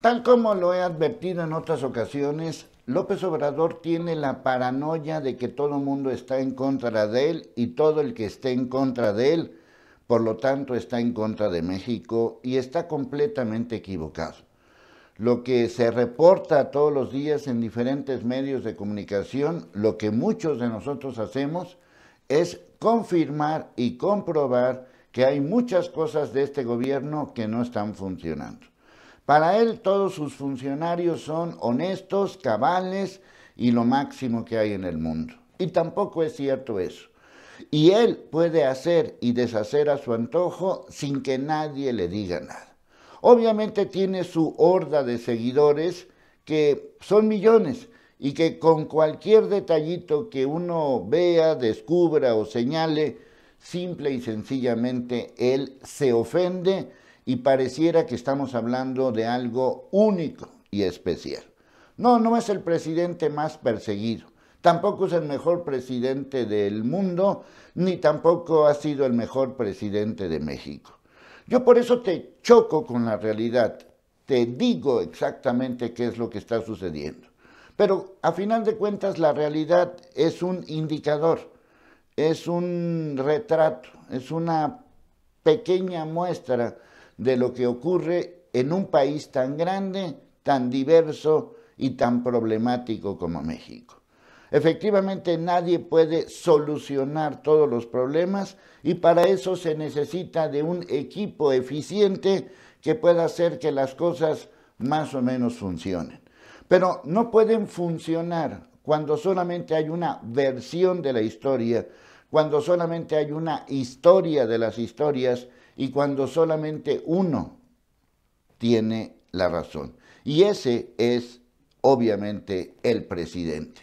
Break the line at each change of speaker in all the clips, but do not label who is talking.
Tal como lo he advertido en otras ocasiones, López Obrador tiene la paranoia de que todo el mundo está en contra de él y todo el que esté en contra de él, por lo tanto, está en contra de México y está completamente equivocado. Lo que se reporta todos los días en diferentes medios de comunicación, lo que muchos de nosotros hacemos, es confirmar y comprobar que hay muchas cosas de este gobierno que no están funcionando. Para él todos sus funcionarios son honestos, cabales y lo máximo que hay en el mundo. Y tampoco es cierto eso. Y él puede hacer y deshacer a su antojo sin que nadie le diga nada. Obviamente tiene su horda de seguidores que son millones y que con cualquier detallito que uno vea, descubra o señale, simple y sencillamente él se ofende y pareciera que estamos hablando de algo único y especial. No, no es el presidente más perseguido, tampoco es el mejor presidente del mundo, ni tampoco ha sido el mejor presidente de México. Yo por eso te choco con la realidad, te digo exactamente qué es lo que está sucediendo. Pero a final de cuentas la realidad es un indicador, es un retrato, es una pequeña muestra de lo que ocurre en un país tan grande, tan diverso y tan problemático como México. Efectivamente, nadie puede solucionar todos los problemas y para eso se necesita de un equipo eficiente que pueda hacer que las cosas más o menos funcionen. Pero no pueden funcionar cuando solamente hay una versión de la historia, cuando solamente hay una historia de las historias y cuando solamente uno tiene la razón. Y ese es obviamente el presidente.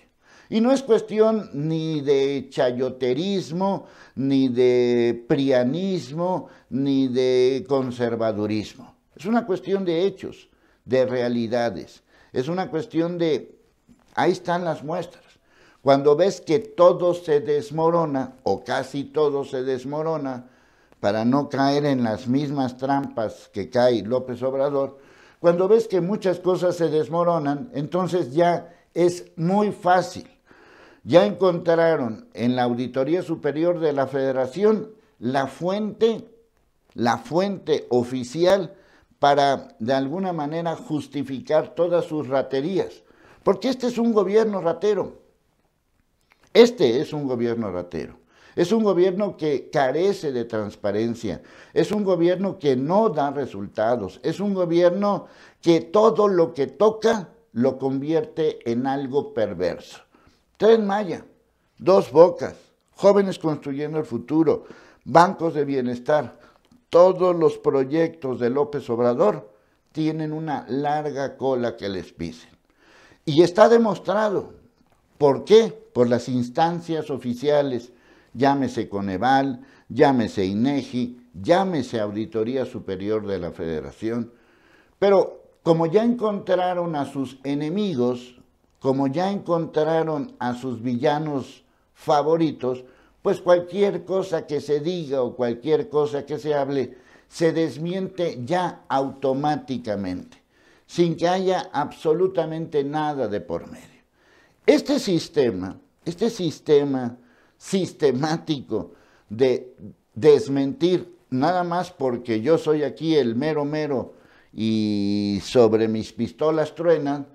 Y no es cuestión ni de chayoterismo, ni de prianismo, ni de conservadurismo. Es una cuestión de hechos, de realidades. Es una cuestión de... Ahí están las muestras. Cuando ves que todo se desmorona, o casi todo se desmorona, para no caer en las mismas trampas que cae López Obrador, cuando ves que muchas cosas se desmoronan, entonces ya es muy fácil. Ya encontraron en la Auditoría Superior de la Federación la fuente, la fuente oficial para de alguna manera justificar todas sus raterías. Porque este es un gobierno ratero. Este es un gobierno ratero. Es un gobierno que carece de transparencia, es un gobierno que no da resultados, es un gobierno que todo lo que toca lo convierte en algo perverso. Tres Maya, Dos Bocas, Jóvenes Construyendo el Futuro, Bancos de Bienestar, todos los proyectos de López Obrador tienen una larga cola que les pisen. Y está demostrado. ¿Por qué? Por las instancias oficiales llámese Coneval, llámese INEGI, llámese Auditoría Superior de la Federación, pero como ya encontraron a sus enemigos, como ya encontraron a sus villanos favoritos, pues cualquier cosa que se diga o cualquier cosa que se hable se desmiente ya automáticamente, sin que haya absolutamente nada de por medio. Este sistema, este sistema sistemático de desmentir, nada más porque yo soy aquí el mero mero y sobre mis pistolas truenan,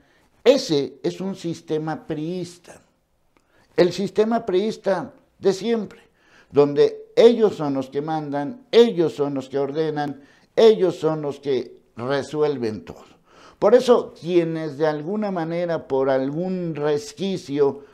ese es un sistema priista. El sistema priista de siempre, donde ellos son los que mandan, ellos son los que ordenan, ellos son los que resuelven todo. Por eso, quienes de alguna manera, por algún resquicio,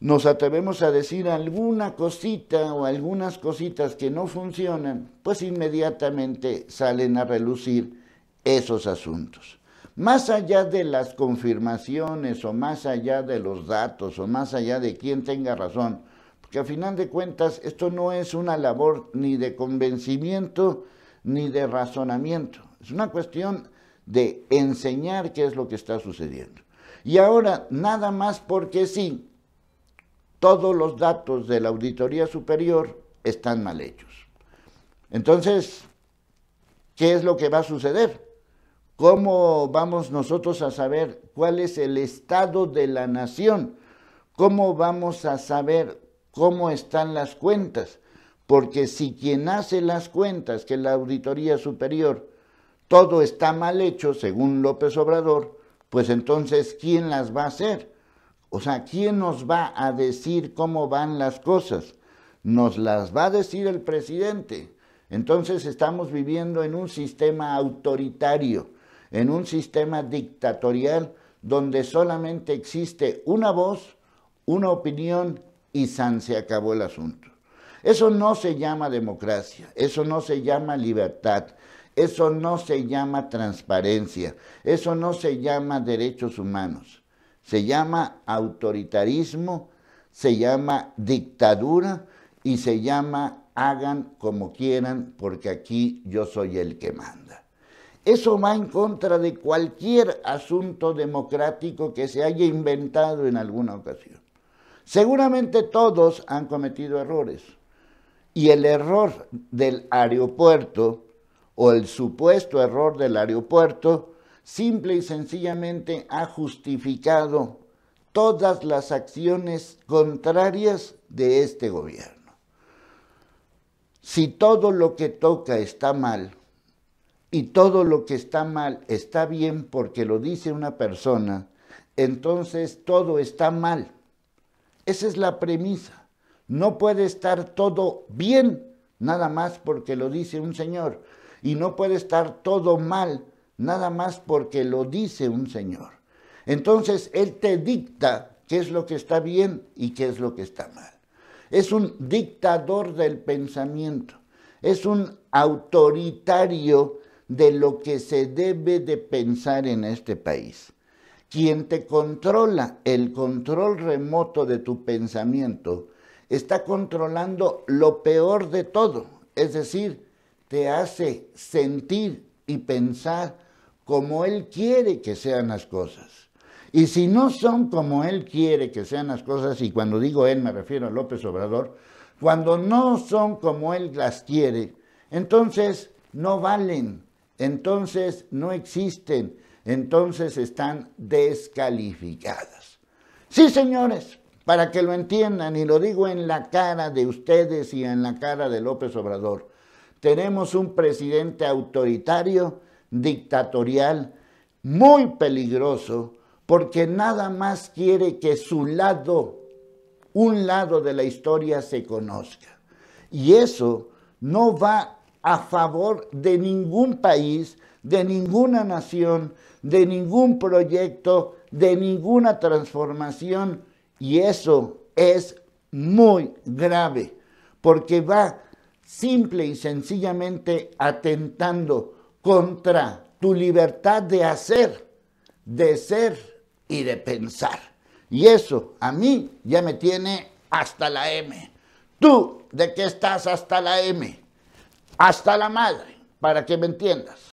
nos atrevemos a decir alguna cosita o algunas cositas que no funcionan, pues inmediatamente salen a relucir esos asuntos. Más allá de las confirmaciones o más allá de los datos o más allá de quién tenga razón, porque a final de cuentas esto no es una labor ni de convencimiento ni de razonamiento, es una cuestión de enseñar qué es lo que está sucediendo. Y ahora, nada más porque sí, todos los datos de la Auditoría Superior están mal hechos. Entonces, ¿qué es lo que va a suceder? ¿Cómo vamos nosotros a saber cuál es el estado de la nación? ¿Cómo vamos a saber cómo están las cuentas? Porque si quien hace las cuentas, que la Auditoría Superior, todo está mal hecho, según López Obrador, pues entonces, ¿quién las va a hacer? O sea, ¿quién nos va a decir cómo van las cosas? Nos las va a decir el presidente. Entonces estamos viviendo en un sistema autoritario, en un sistema dictatorial donde solamente existe una voz, una opinión y san se acabó el asunto. Eso no se llama democracia, eso no se llama libertad, eso no se llama transparencia, eso no se llama derechos humanos se llama autoritarismo, se llama dictadura y se llama hagan como quieran porque aquí yo soy el que manda. Eso va en contra de cualquier asunto democrático que se haya inventado en alguna ocasión. Seguramente todos han cometido errores. Y el error del aeropuerto o el supuesto error del aeropuerto simple y sencillamente ha justificado todas las acciones contrarias de este gobierno. Si todo lo que toca está mal, y todo lo que está mal está bien porque lo dice una persona, entonces todo está mal. Esa es la premisa. No puede estar todo bien nada más porque lo dice un señor. Y no puede estar todo mal nada más porque lo dice un señor. Entonces Él te dicta qué es lo que está bien y qué es lo que está mal. Es un dictador del pensamiento, es un autoritario de lo que se debe de pensar en este país. Quien te controla el control remoto de tu pensamiento está controlando lo peor de todo, es decir, te hace sentir y pensar como Él quiere que sean las cosas. Y si no son como Él quiere que sean las cosas, y cuando digo Él me refiero a López Obrador, cuando no son como Él las quiere, entonces no valen, entonces no existen, entonces están descalificadas. Sí, señores, para que lo entiendan, y lo digo en la cara de ustedes y en la cara de López Obrador, tenemos un presidente autoritario dictatorial, muy peligroso, porque nada más quiere que su lado, un lado de la historia se conozca. Y eso no va a favor de ningún país, de ninguna nación, de ningún proyecto, de ninguna transformación. Y eso es muy grave, porque va simple y sencillamente atentando contra tu libertad de hacer, de ser y de pensar. Y eso a mí ya me tiene hasta la M. Tú, ¿de qué estás hasta la M? Hasta la madre, para que me entiendas.